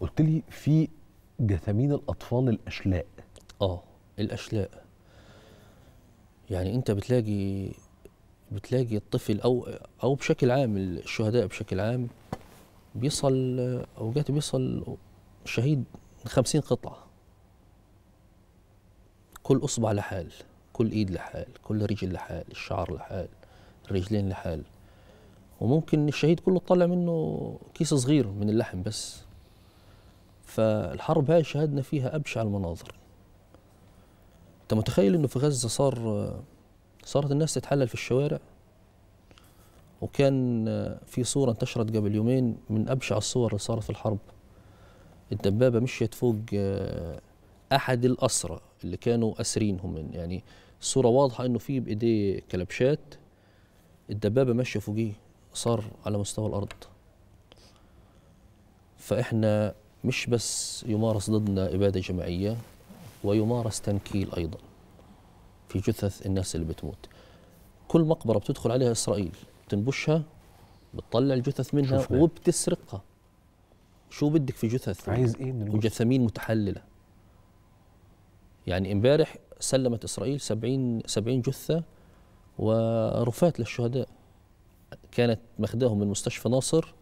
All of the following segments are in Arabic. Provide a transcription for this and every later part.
قلت لي في جثامين الاطفال الاشلاء اه الاشلاء يعني انت بتلاقي بتلاقي الطفل او او بشكل عام الشهداء بشكل عام بيصل اوقات بيصل شهيد 50 قطعه كل اصبع لحال كل ايد لحال كل رجل لحال الشعر لحال الرجلين لحال وممكن الشهيد كله طلع منه كيس صغير من اللحم بس فالحرب هاي شهدنا فيها أبشع المناظر أنت متخيل أنه في غزة صار صارت الناس تتحلل في الشوارع وكان في صورة انتشرت قبل يومين من أبشع الصور اللي صارت في الحرب الدبابة مشيت فوق أحد الأسرى اللي كانوا أسرين هم يعني الصورة واضحة أنه في بإيديه كلبشات الدبابة ماشية فوقيه صار على مستوى الأرض فإحنا مش بس يمارس ضدنا إبادة جماعية ويمارس تنكيل أيضا في جثث الناس اللي بتموت كل مقبرة بتدخل عليها إسرائيل بتنبشها بتطلع الجثث منها شفنا. وبتسرقها شو بدك في جثث عايز ايه من وجثامين متحلله يعني امبارح سلمت اسرائيل 70 70 جثه ورفات للشهداء كانت مخداهم من مستشفى ناصر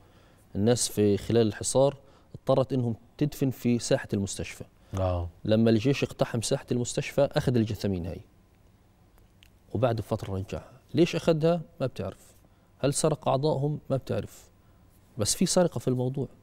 الناس في خلال الحصار اضطرت انهم تدفن في ساحه المستشفى آه. لما الجيش اقتحم ساحه المستشفى اخذ الجثامين هاي وبعد فتره رجعها ليش اخذها ما بتعرف هل سرق اعضائهم ما بتعرف بس في سرقه في الموضوع